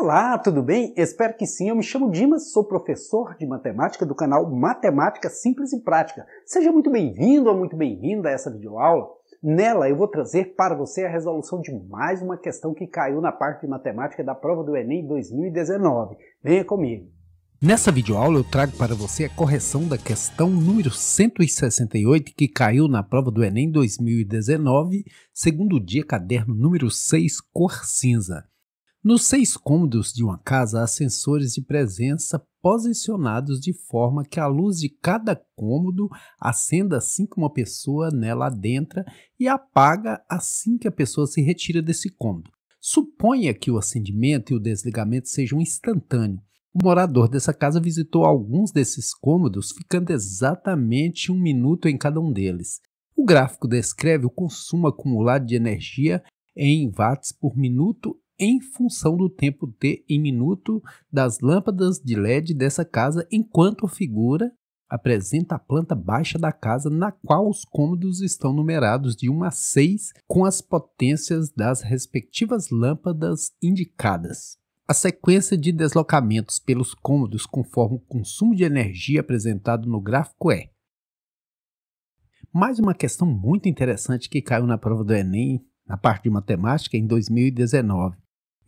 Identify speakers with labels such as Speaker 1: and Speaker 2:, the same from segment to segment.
Speaker 1: Olá, tudo bem? Espero que sim. Eu me chamo Dimas, sou professor de matemática do canal Matemática Simples e Prática. Seja muito bem-vindo ou muito bem-vinda a essa videoaula. Nela eu vou trazer para você a resolução de mais uma questão que caiu na parte de matemática da prova do Enem 2019. Venha comigo. Nessa videoaula eu trago para você a correção da questão número 168 que caiu na prova do Enem 2019, segundo dia, caderno número 6, cor cinza. Nos seis cômodos de uma casa há sensores de presença posicionados de forma que a luz de cada cômodo acenda assim que uma pessoa nela adentra e apaga assim que a pessoa se retira desse cômodo. Suponha que o acendimento e o desligamento sejam instantâneos. O morador dessa casa visitou alguns desses cômodos, ficando exatamente um minuto em cada um deles. O gráfico descreve o consumo acumulado de energia em watts por minuto em função do tempo T em minuto das lâmpadas de LED dessa casa, enquanto a figura apresenta a planta baixa da casa, na qual os cômodos estão numerados de 1 a 6, com as potências das respectivas lâmpadas indicadas. A sequência de deslocamentos pelos cômodos conforme o consumo de energia apresentado no gráfico é. Mais uma questão muito interessante que caiu na prova do Enem, na parte de matemática, em 2019.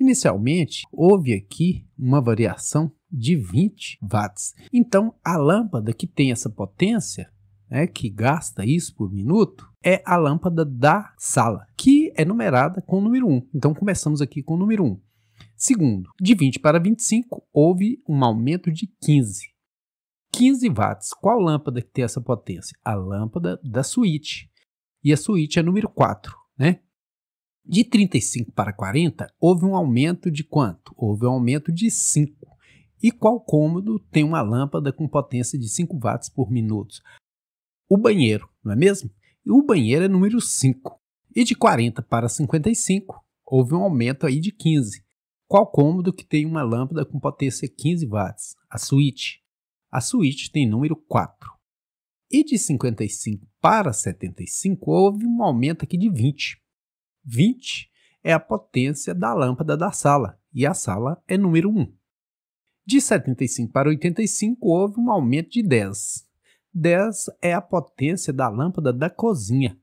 Speaker 1: Inicialmente, houve aqui uma variação de 20 watts. Então, a lâmpada que tem essa potência, né, que gasta isso por minuto, é a lâmpada da sala, que é numerada com o número 1. Então, começamos aqui com o número 1. Segundo, de 20 para 25, houve um aumento de 15. 15 watts. Qual lâmpada que tem essa potência? A lâmpada da suíte. E a suíte é número 4, né? De 35 para 40, houve um aumento de quanto? Houve um aumento de 5. E qual cômodo tem uma lâmpada com potência de 5 watts por minuto? O banheiro, não é mesmo? E o banheiro é número 5. E de 40 para 55, houve um aumento aí de 15. Qual cômodo que tem uma lâmpada com potência 15 watts? A suíte. A suíte tem número 4. E de 55 para 75, houve um aumento aqui de 20. 20 é a potência da lâmpada da sala, e a sala é número 1. De 75 para 85 houve um aumento de 10. 10 é a potência da lâmpada da cozinha,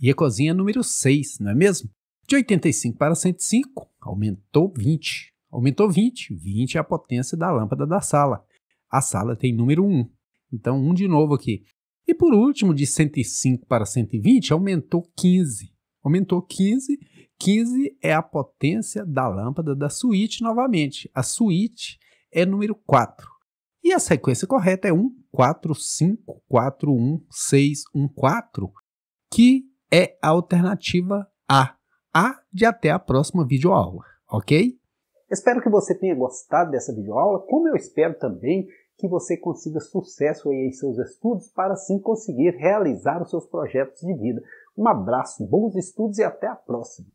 Speaker 1: e a cozinha é número 6, não é mesmo? De 85 para 105 aumentou 20. Aumentou 20, 20 é a potência da lâmpada da sala. A sala tem número 1. Então, 1 de novo aqui. E por último, de 105 para 120 aumentou 15. Aumentou 15. 15 é a potência da lâmpada da suíte novamente. A suíte é número 4. E a sequência correta é 1, 4, 5, 4, 1, 6, 1, 4, que é a alternativa A. A de até a próxima videoaula, ok? Espero que você tenha gostado dessa videoaula, como eu espero também que você consiga sucesso aí em seus estudos para sim conseguir realizar os seus projetos de vida. Um abraço, bons estudos e até a próxima!